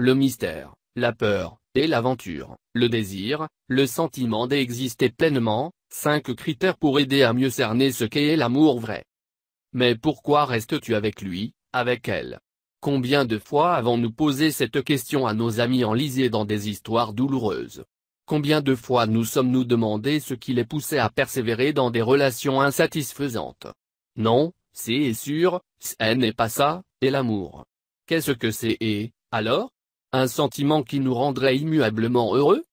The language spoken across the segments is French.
le mystère, la peur, et l'aventure, le désir, le sentiment d'exister pleinement, cinq critères pour aider à mieux cerner ce qu'est l'amour vrai. Mais pourquoi restes-tu avec lui, avec elle Combien de fois avons-nous posé cette question à nos amis en lisant dans des histoires douloureuses Combien de fois nous sommes-nous demandé ce qui les poussait à persévérer dans des relations insatisfaisantes Non, c'est sûr, ce n'est pas ça, et l'amour. Qu'est-ce que c'est et, alors un sentiment qui nous rendrait immuablement heureux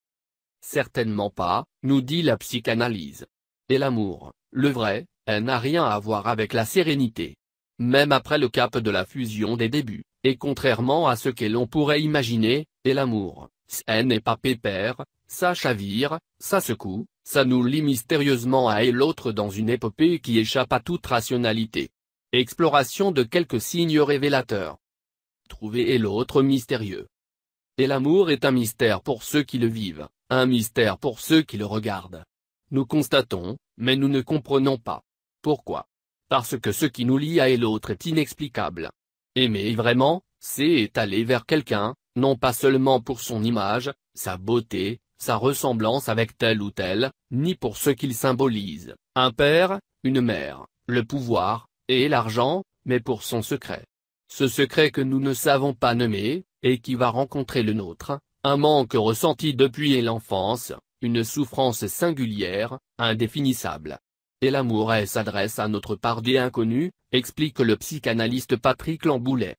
Certainement pas, nous dit la psychanalyse. Et l'amour, le vrai, n'a rien à voir avec la sérénité. Même après le cap de la fusion des débuts, et contrairement à ce que l'on pourrait imaginer, et l'amour, elle n'est pas pépère, ça chavire, ça secoue, ça nous lie mystérieusement à et l'autre dans une épopée qui échappe à toute rationalité. Exploration de quelques signes révélateurs. Trouver et l'autre mystérieux. Et l'amour est un mystère pour ceux qui le vivent, un mystère pour ceux qui le regardent. Nous constatons, mais nous ne comprenons pas. Pourquoi Parce que ce qui nous lie à et l'autre est inexplicable. Aimer vraiment, c'est aller vers quelqu'un, non pas seulement pour son image, sa beauté, sa ressemblance avec tel ou tel, ni pour ce qu'il symbolise, un père, une mère, le pouvoir, et l'argent, mais pour son secret. Ce secret que nous ne savons pas nommer, et qui va rencontrer le nôtre, un manque ressenti depuis l'enfance, une souffrance singulière, indéfinissable. Et l'amour s'adresse à notre part des explique le psychanalyste Patrick Lamboulet.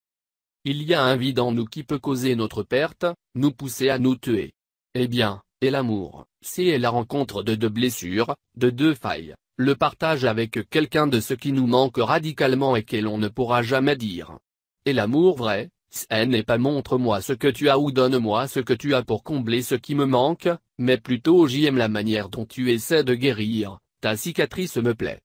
Il y a un vide en nous qui peut causer notre perte, nous pousser à nous tuer. Eh bien, et l'amour, c'est la rencontre de deux blessures, de deux failles, le partage avec quelqu'un de ce qui nous manque radicalement et que l'on ne pourra jamais dire. Et l'amour vrai, n'est n'est pas montre-moi ce que tu as ou donne-moi ce que tu as pour combler ce qui me manque, mais plutôt j'aime la manière dont tu essaies de guérir, ta cicatrice me plaît.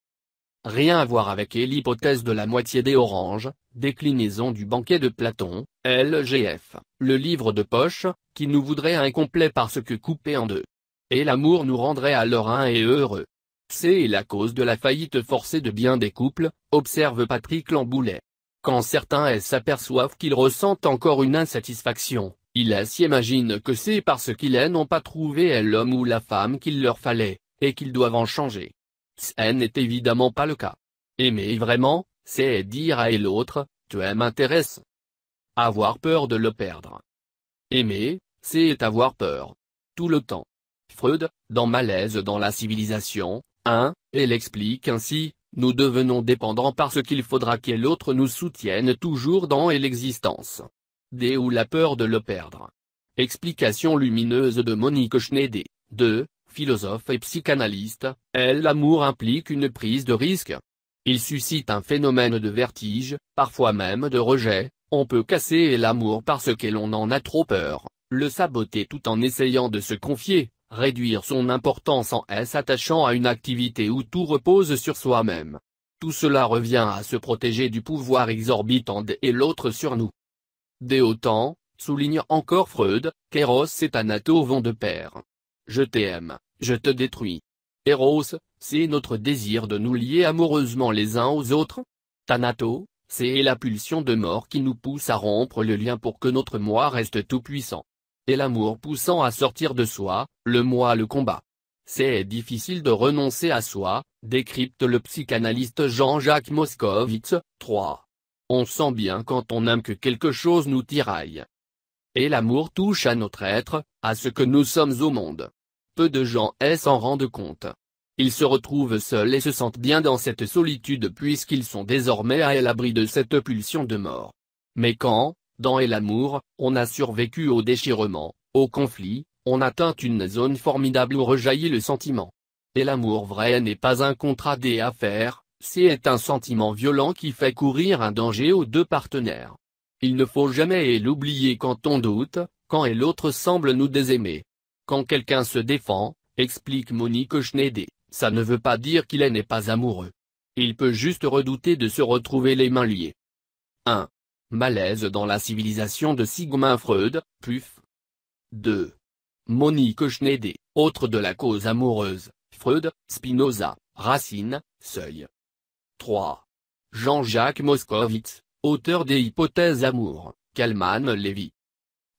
Rien à voir avec l'hypothèse de la moitié des oranges, déclinaison du banquet de Platon, LGF, le livre de poche, qui nous voudrait incomplet parce que coupé en deux. Et l'amour nous rendrait alors un et heureux. C'est la cause de la faillite forcée de bien des couples, observe Patrick Lamboulet. Quand certains s'aperçoivent qu'ils ressentent encore une insatisfaction, ils s'imaginent que c'est parce qu'ils n'ont pas trouvé l'homme ou la femme qu'il leur fallait, et qu'ils doivent en changer. Ce n'est évidemment pas le cas. Aimer vraiment, c'est dire à l'autre, tu m'intéresses. Avoir peur de le perdre. Aimer, c'est avoir peur. Tout le temps. Freud, dans Malaise dans la civilisation, 1, elle explique ainsi, nous devenons dépendants parce qu'il faudra que l'autre nous soutienne toujours dans et l'existence. D ou la peur de le perdre. Explication lumineuse de Monique Schneider, 2, philosophe et psychanalyste, elle l'amour implique une prise de risque. Il suscite un phénomène de vertige, parfois même de rejet, on peut casser l'amour parce que l'on en a trop peur, le saboter tout en essayant de se confier, réduire son importance en s'attachant à une activité où tout repose sur soi-même. Tout cela revient à se protéger du pouvoir exorbitant de et l'autre sur nous. Dès autant, souligne encore Freud, qu'Eros et Thanatos vont de pair. Je t'aime, je te détruis. Eros, c'est notre désir de nous lier amoureusement les uns aux autres. Thanatos, c'est la pulsion de mort qui nous pousse à rompre le lien pour que notre moi reste tout puissant et l'amour poussant à sortir de soi, le moi le combat. C'est difficile de renoncer à soi, décrypte le psychanalyste Jean-Jacques Moscovitz, 3. On sent bien quand on aime que quelque chose nous tiraille. Et l'amour touche à notre être, à ce que nous sommes au monde. Peu de gens s'en rendent compte. Ils se retrouvent seuls et se sentent bien dans cette solitude puisqu'ils sont désormais à l'abri de cette pulsion de mort. Mais quand, dans Et l'amour, on a survécu au déchirement, au conflit, on atteint une zone formidable où rejaillit le sentiment. Et l'amour vrai n'est pas un contrat des affaires, c'est un sentiment violent qui fait courir un danger aux deux partenaires. Il ne faut jamais l'oublier quand on doute, quand et l'autre semble nous désaimer. Quand quelqu'un se défend, explique Monique Schneider, ça ne veut pas dire qu'il n'est pas amoureux. Il peut juste redouter de se retrouver les mains liées. 1. Malaise dans la civilisation de Sigmund Freud, Puf. 2. Monique Schneider, autre de la cause amoureuse, Freud, Spinoza, Racine, Seuil. 3. Jean-Jacques Moscovitz, auteur des hypothèses amour, Kalman Levy.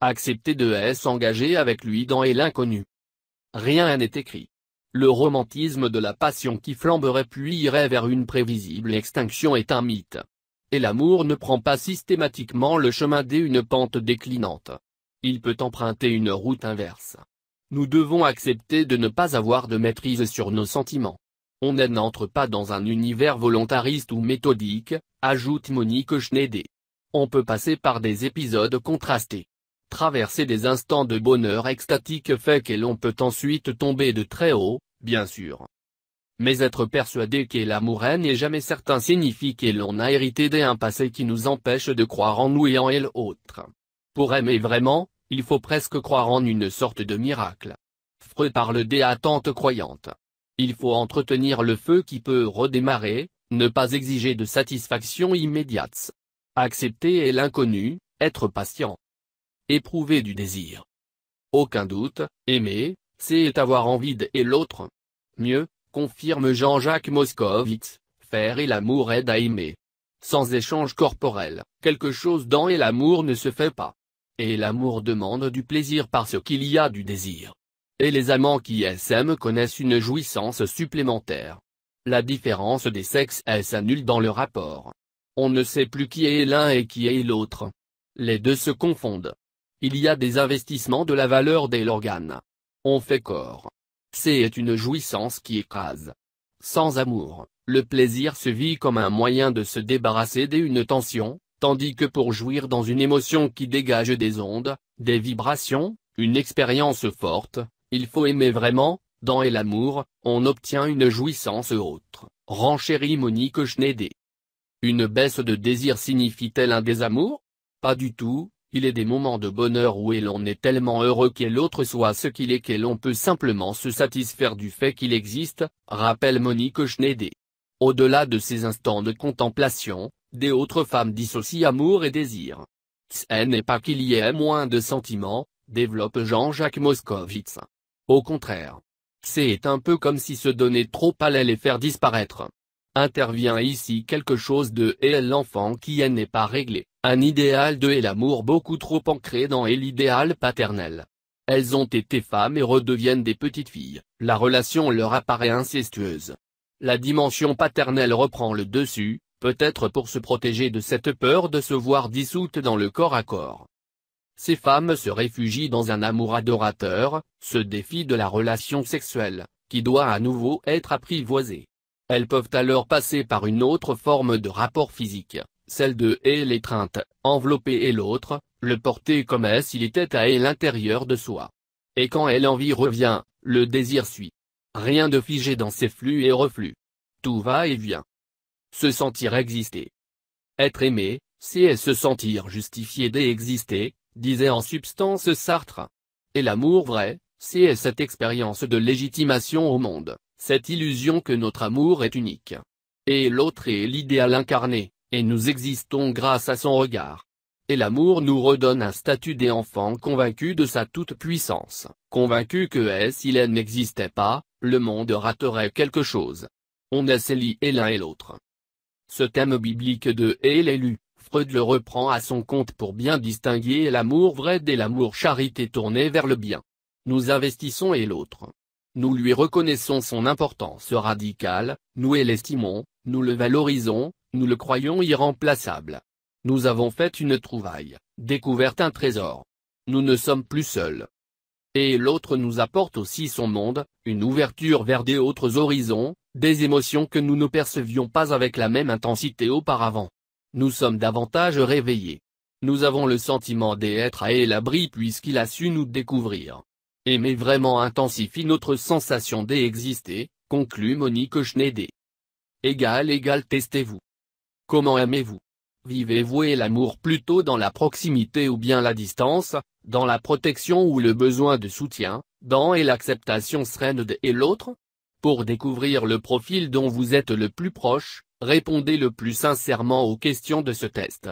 Accepté de s'engager avec lui dans Et l'inconnu. Rien n'est écrit. Le romantisme de la passion qui flamberait puis irait vers une prévisible extinction est un mythe l'amour ne prend pas systématiquement le chemin d'une pente déclinante. Il peut emprunter une route inverse. Nous devons accepter de ne pas avoir de maîtrise sur nos sentiments. On n'entre pas dans un univers volontariste ou méthodique, ajoute Monique Schneider. On peut passer par des épisodes contrastés. Traverser des instants de bonheur extatique fait que l'on peut ensuite tomber de très haut, bien sûr. Mais être persuadé qu'est l'amour n'est jamais certain signifie que l'on a hérité d'un passé qui nous empêche de croire en nous et en elle autre. Pour aimer vraiment, il faut presque croire en une sorte de miracle. Freud parle des attentes croyantes. Il faut entretenir le feu qui peut redémarrer, ne pas exiger de satisfaction immédiate. Accepter l'inconnu, être patient. Éprouver du désir. Aucun doute, aimer, c'est avoir envie de l'autre. Mieux, confirme Jean-Jacques Moscovitz, faire et l'amour aide à aimer. Sans échange corporel, quelque chose dans et l'amour ne se fait pas. Et l'amour demande du plaisir parce qu'il y a du désir. Et les amants qui s'aiment connaissent une jouissance supplémentaire. La différence des sexes s'annule dans le rapport. On ne sait plus qui est l'un et qui est l'autre. Les deux se confondent. Il y a des investissements de la valeur des l'organe. On fait corps, c'est une jouissance qui écrase. Sans amour, le plaisir se vit comme un moyen de se débarrasser d'une tension, tandis que pour jouir dans une émotion qui dégage des ondes, des vibrations, une expérience forte, il faut aimer vraiment, dans et l'amour, on obtient une jouissance autre, renchérit Monique Schneider. Une baisse de désir signifie-t-elle un désamour Pas du tout, il est des moments de bonheur où l'on est tellement heureux que l'autre soit ce qu'il est que l'on peut simplement se satisfaire du fait qu'il existe, rappelle Monique Schneider. Au-delà de ces instants de contemplation, des autres femmes dissocient amour et désir. C'est n'est pas qu'il y ait moins de sentiments, développe Jean-Jacques Moscovitz. Au contraire. C'est un peu comme si se donner trop allait les faire disparaître. Intervient ici quelque chose de et l'enfant qui n'est pas réglé. Un idéal de et l'amour beaucoup trop ancré dans et l'idéal paternel. Elles ont été femmes et redeviennent des petites filles, la relation leur apparaît incestueuse. La dimension paternelle reprend le dessus, peut-être pour se protéger de cette peur de se voir dissoute dans le corps à corps. Ces femmes se réfugient dans un amour adorateur, se défient de la relation sexuelle, qui doit à nouveau être apprivoisée. Elles peuvent alors passer par une autre forme de rapport physique, celle de et l'étreinte, enveloppée et l'autre, le porter comme est s'il était à et l'intérieur de soi. Et quand elle envie revient, le désir suit. Rien de figé dans ses flux et reflux. Tout va et vient. Se sentir exister. Être aimé, c'est se sentir justifié d'exister, disait en substance Sartre. Et l'amour vrai, c'est cette expérience de légitimation au monde, cette illusion que notre amour est unique. Et l'autre est l'idéal incarné et nous existons grâce à son regard. Et l'amour nous redonne un statut d'enfant convaincu de sa toute-puissance, convaincu que eh, s'il n'existait pas, le monde raterait quelque chose. On est et l'un et l'autre. Ce thème biblique de et l'élu, Freud le reprend à son compte pour bien distinguer l'amour vrai de l'amour charité tourné vers le bien. Nous investissons et l'autre. Nous lui reconnaissons son importance radicale, nous l'estimons, nous le valorisons, nous le croyons irremplaçable. Nous avons fait une trouvaille, découvert un trésor. Nous ne sommes plus seuls. Et l'autre nous apporte aussi son monde, une ouverture vers des autres horizons, des émotions que nous ne percevions pas avec la même intensité auparavant. Nous sommes davantage réveillés. Nous avons le sentiment d'être à l'abri puisqu'il a su nous découvrir. Aimer vraiment intensifie notre sensation d'exister, conclut Monique Schneider. Égal égal testez-vous. Comment aimez-vous Vivez-vous et l'amour plutôt dans la proximité ou bien la distance, dans la protection ou le besoin de soutien, dans et l'acceptation sereine de et l'autre Pour découvrir le profil dont vous êtes le plus proche, répondez le plus sincèrement aux questions de ce test.